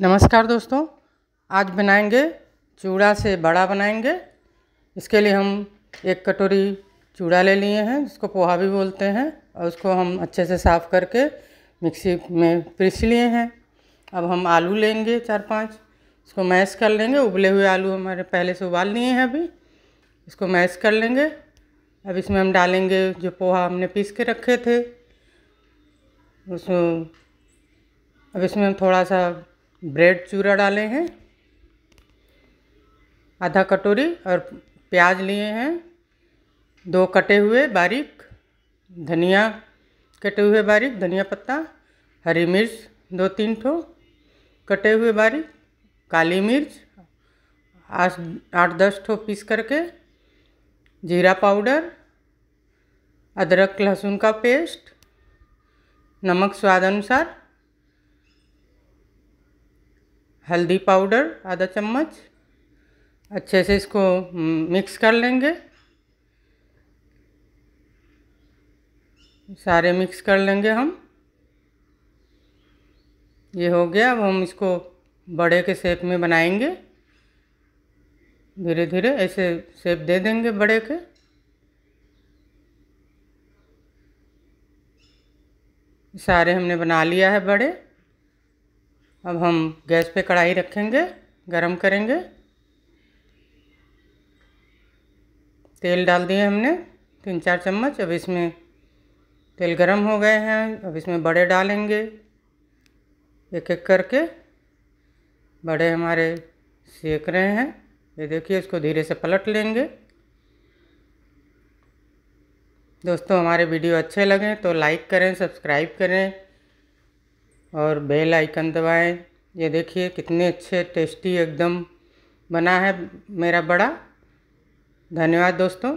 नमस्कार दोस्तों आज बनाएंगे चूड़ा से बड़ा बनाएंगे इसके लिए हम एक कटोरी चूड़ा ले लिए हैं जिसको पोहा भी बोलते हैं और उसको हम अच्छे से साफ़ करके मिक्सी में पीस लिए हैं अब हम आलू लेंगे चार पांच इसको मैश कर लेंगे उबले हुए आलू हमारे पहले से उबाल लिए हैं अभी इसको मैश कर लेंगे अब इसमें हम डालेंगे जो पोहा हमने पीस के रखे थे उसमें अब इसमें हम थोड़ा सा ब्रेड चूरा डाले हैं आधा कटोरी और प्याज लिए हैं दो कटे हुए बारीक धनिया कटे हुए बारीक धनिया पत्ता हरी मिर्च दो तीन ठो कटे हुए बारीक काली मिर्च आठ आठ दस ठो पीस करके जीरा पाउडर अदरक लहसुन का पेस्ट नमक स्वाद अनुसार हल्दी पाउडर आधा चम्मच अच्छे से इसको मिक्स कर लेंगे सारे मिक्स कर लेंगे हम ये हो गया अब हम इसको बड़े के शेप में बनाएंगे धीरे धीरे ऐसे शेप दे देंगे बड़े के सारे हमने बना लिया है बड़े अब हम गैस पे कढ़ाई रखेंगे गरम करेंगे तेल डाल दिए हमने तीन चार चम्मच अब इसमें तेल गरम हो गए हैं अब इसमें बड़े डालेंगे एक एक करके बड़े हमारे सेक रहे हैं ये देखिए इसको धीरे से पलट लेंगे दोस्तों हमारे वीडियो अच्छे लगें तो लाइक करें सब्सक्राइब करें और बेल आइकन दबाएं ये देखिए कितने अच्छे टेस्टी एकदम बना है मेरा बड़ा धन्यवाद दोस्तों